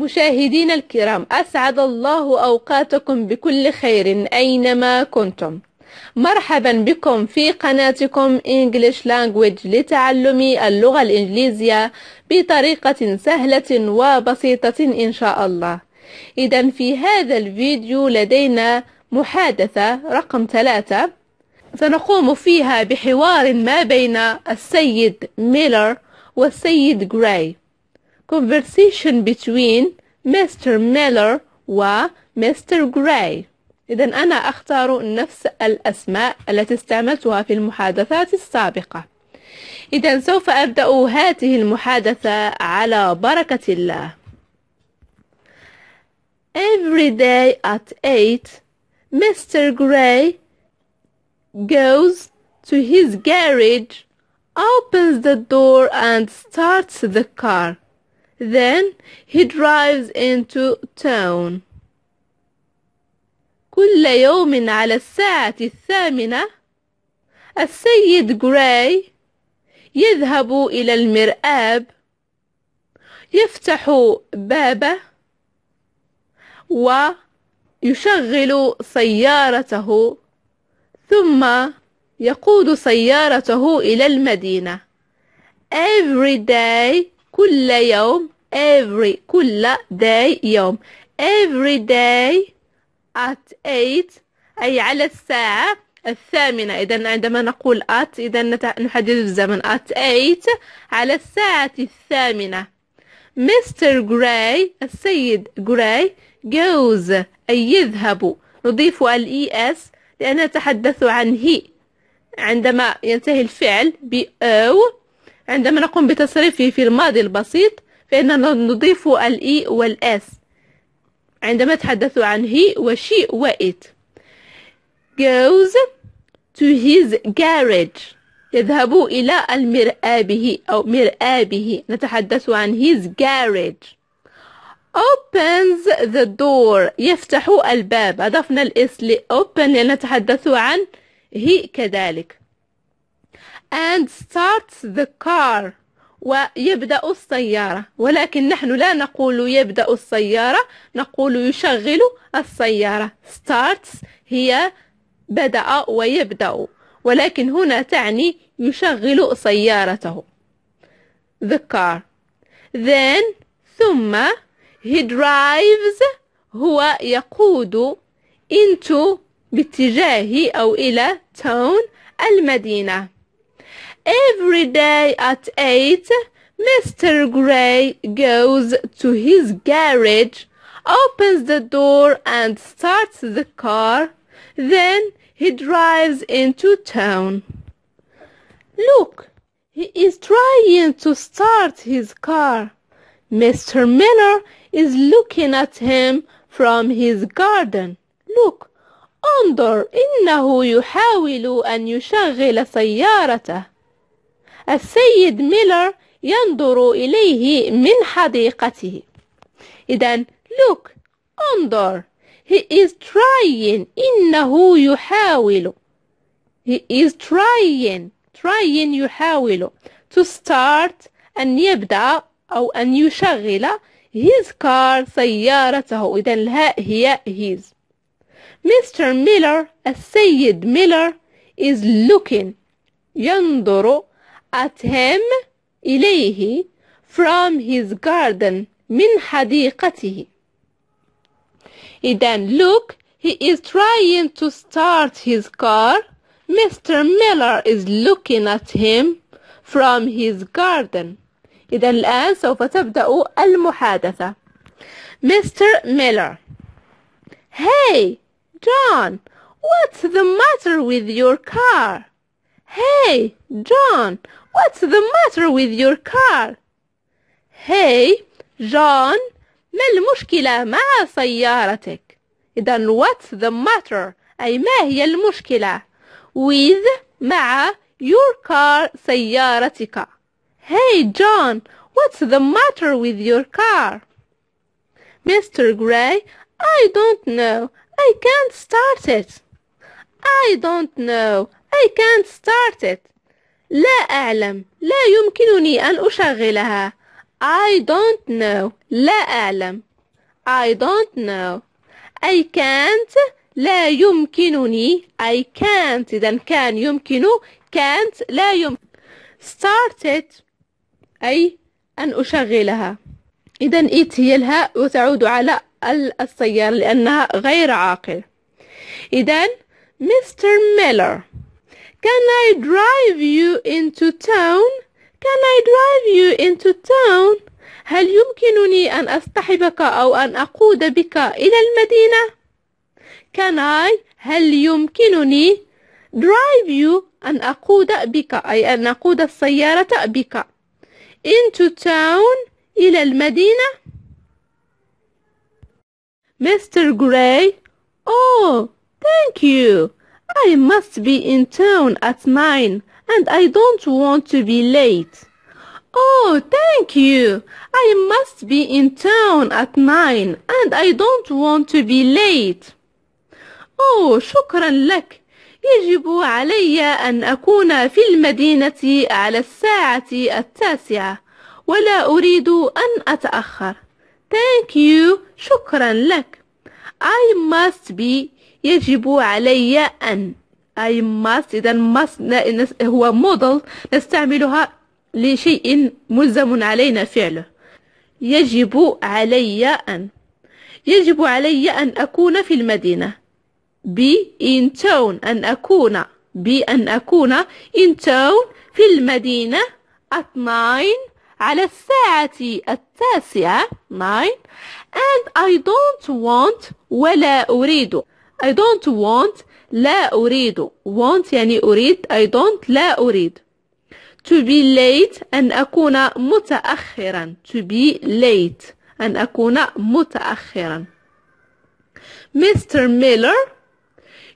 مشاهدين الكرام أسعد الله أوقاتكم بكل خير أينما كنتم مرحبا بكم في قناتكم English Language لتعلم اللغة الإنجليزية بطريقة سهلة وبسيطة إن شاء الله إذا في هذا الفيديو لدينا محادثة رقم ثلاثة سنقوم فيها بحوار ما بين السيد ميلر والسيد جراي conversation between Mr. Miller و Mr. Gray إذا أنا أختار نفس الأسماء التي استعملتها في المحادثات السابقة إذا سوف أبدأ هذه المحادثة على بركة الله Every day at 8 Mr. Gray goes to his garage opens the door and starts the car Then he drives into town. كل يوم على الساعة الثامنة السيد غراي يذهب إلى المرآب يفتح بابه ويشغل سيارته ثم يقود سيارته إلى المدينة every day كل يوم every كل day يوم every day at 8 أي على الساعة الثامنة إذا عندما نقول at إذا نحدد الزمن at 8 على الساعة الثامنة مستر جراي السيد جراي goes أي يذهب نضيف ال اس e لأننا نتحدث عن he عندما ينتهي الفعل ب او عندما نقوم بتصريفه في الماضي البسيط فإننا نضيف الإي والإس عندما تحدث عن هي وشي وإت goes to his garage يذهب إلى المرآبه أو مرآبه نتحدث عن his garage opens the door يفتح الباب أضفنا الاس لأوبن لنتحدث عن هي كذلك and starts the car ويبدأ السيارة ولكن نحن لا نقول يبدأ السيارة نقول يشغل السيارة starts هي بدأ ويبدأ ولكن هنا تعني يشغل سيارته the car then ثم he drives هو يقود into باتجاه أو إلى town المدينة Every day at eight, Mr. Gray goes to his garage, opens the door and starts the car. Then he drives into town. Look, he is trying to start his car. Mr. Miller is looking at him from his garden. Look, انظر إنه يحاول أن يشغل سيارته. السيد ميلر ينظر إليه من حديقته إذا look انظر he is trying إنه يحاول he is trying trying يحاول to start أن يبدأ أو أن يشغل his car سيارته إذا الهاء هي his Mr. Miller السيد ميلر is looking ينظر at him إليه from his garden من حديقته Then look, he is trying to start his car. Mr. Miller is looking at him from his garden. إذا الآن سوف تبدأ المحادثة. Mr. Miller Hey, John, what's the matter with your car? Hey, John, What's the matter with your car? Hey, John, ما المشكلة مع سيارتك? إذا what's the matter? أي ما هي المشكلة? With مع your car سيارتك. Hey, John, what's the matter with your car? Mr. Gray, I don't know. I can't start it. I don't know. I can't start it. لا أعلم لا يمكنني أن أشغلها I don't know لا أعلم I don't know I can't لا يمكنني I can't إذا كان يمكن can't لا يمكن started أي أن أشغلها إذا it هي الهاء وتعود على السيارة لأنها غير عاقل إذا مستر ميلر Can I drive you into town? Can I drive you into town? هل يمكنني أن أصطحبك أو أن أقود بك إلى المدينة؟ Can I هل يمكنني drive you أن أقود بك أي أن أقود السيارة بك into town إلى المدينة Mr. Gray Oh thank you I must be in town at nine and I don't want to be late. Oh, thank you. I must be in town at nine and I don't want to be late. Oh, شكرا لك. يجب علي أن أكون في المدينة على الساعة التاسعة ولا أريد أن أتأخر. Thank you. شكرا لك. I must be يجب علي أن I must إذا must هو مضل نستعملها لشيء ملزم علينا فعله يجب علي أن يجب علي أن أكون في المدينة be in town أن أكون بأن أكون in town في المدينة at nine على الساعة التاسعة nine and I don't want ولا أريد I don't want لا أريد want يعني أريد I don't لا أريد to be late أن أكون متأخرا to be late أن أكون متأخرا Mr. Miller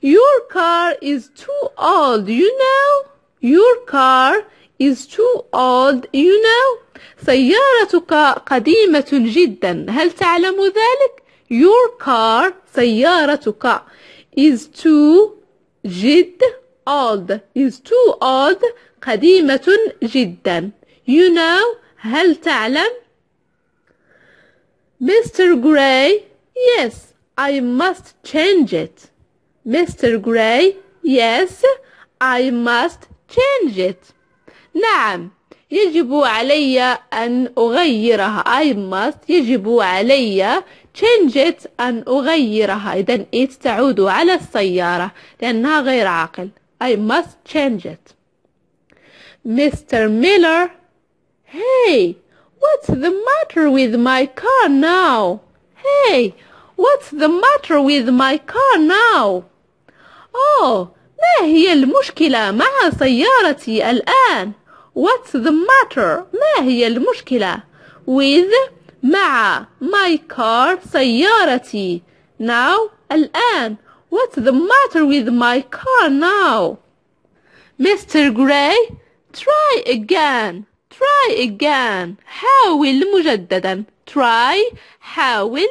Your car is too old you know Your car is too old you know سيارتك قديمة جدا هل تعلم ذلك؟ Your car سيارتك is too جد old is too old قديمة جدا You know هل تعلم Mr. Gray Yes I must change it Mr. Gray Yes I must change it نعم يجب علي أن أغيرها I must يجب علي change it أن أغيرها إذا it تعود على السيارة لأنها غير عاقل I must change it Mr. Miller Hey what's the matter with my car now Hey what's the matter with my car now Oh ما هي المشكلة مع سيارتي الآن What's the matter ما هي المشكلة with مع my car سيارتي now الآن what's the matter with my car now Mr. Gray try again try again حاول مجددا try حاول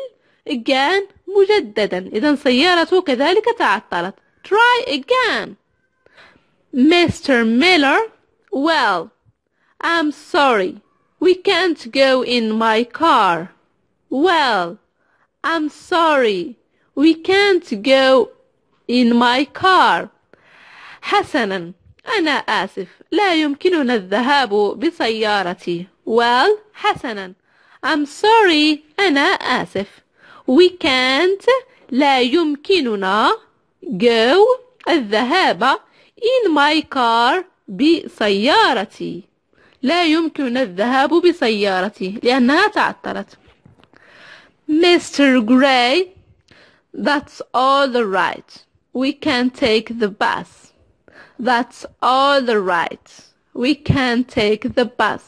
again مجددا إذا سيارته كذلك تعطلت try again Mr. Miller well I'm sorry we can't go in my car. Well, I'm sorry. We can't go in my car. حسنا أنا آسف لا يمكننا الذهاب بسيارتي Well, حسنا I'm sorry أنا آسف We can't لا يمكننا go الذهاب in my car بسيارتي لا يمكننا الذهاب بسيارتي لأنها تعطلت Mr. Gray That's all right We can take the bus That's all right We can take the bus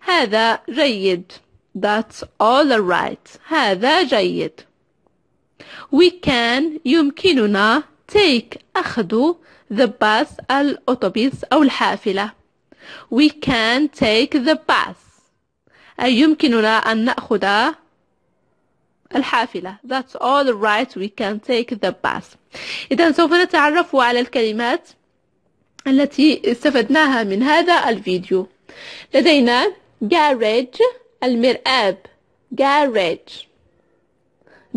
هذا جيد That's all right هذا جيد We can يمكننا take أخذ the bus الأوتوبيس أو الحافلة We can take the bus أي يمكننا أن نأخذ الحافلة That's all right we can take the bus إذا سوف نتعرف على الكلمات التي استفدناها من هذا الفيديو لدينا garage المرآب garage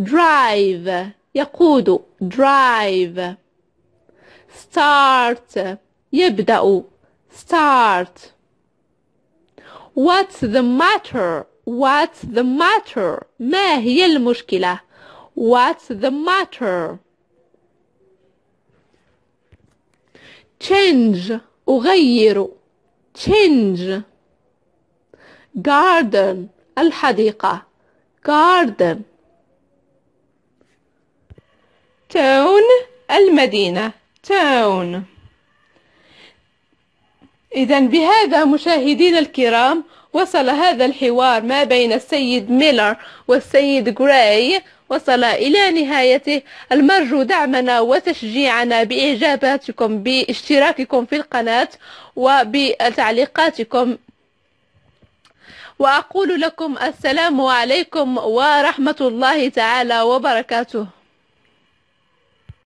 drive يقود drive start يبدأ start what's the matter what's the matter ما هي المشكلة what's the matter change أغير change garden الحديقة garden town المدينة town إذا بهذا مشاهدينا الكرام وصل هذا الحوار ما بين السيد ميلر والسيد غراي وصل إلى نهايته المرجو دعمنا وتشجيعنا بإعجاباتكم باشتراككم في القناة وبتعليقاتكم وأقول لكم السلام عليكم ورحمة الله تعالى وبركاته